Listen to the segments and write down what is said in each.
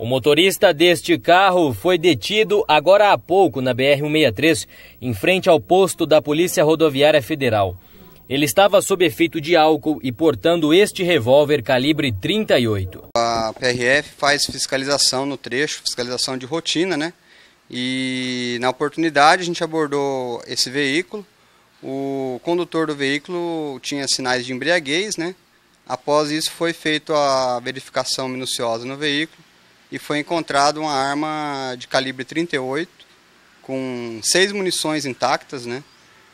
O motorista deste carro foi detido agora há pouco na BR-163, em frente ao posto da Polícia Rodoviária Federal. Ele estava sob efeito de álcool e portando este revólver calibre 38. A PRF faz fiscalização no trecho, fiscalização de rotina, né? E na oportunidade a gente abordou esse veículo. O condutor do veículo tinha sinais de embriaguez, né? Após isso foi feita a verificação minuciosa no veículo e foi encontrado uma arma de calibre 38 com seis munições intactas, né?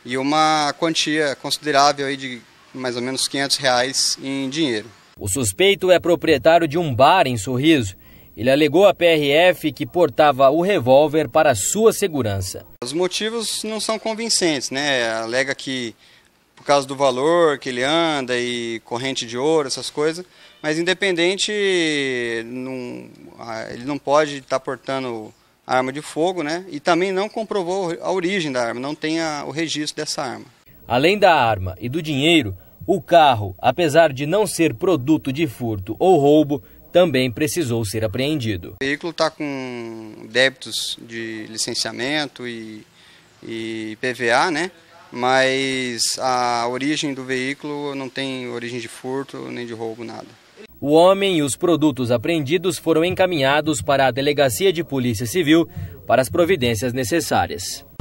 E uma quantia considerável aí de mais ou menos 500 reais em dinheiro. O suspeito é proprietário de um bar em Sorriso. Ele alegou à PRF que portava o revólver para sua segurança. Os motivos não são convincentes, né? Alega que por causa do valor que ele anda e corrente de ouro, essas coisas. Mas independente, não, ele não pode estar tá portando arma de fogo, né? E também não comprovou a origem da arma, não tem a, o registro dessa arma. Além da arma e do dinheiro, o carro, apesar de não ser produto de furto ou roubo, também precisou ser apreendido. O veículo está com débitos de licenciamento e, e PVA, né? mas a origem do veículo não tem origem de furto nem de roubo, nada. O homem e os produtos apreendidos foram encaminhados para a Delegacia de Polícia Civil para as providências necessárias.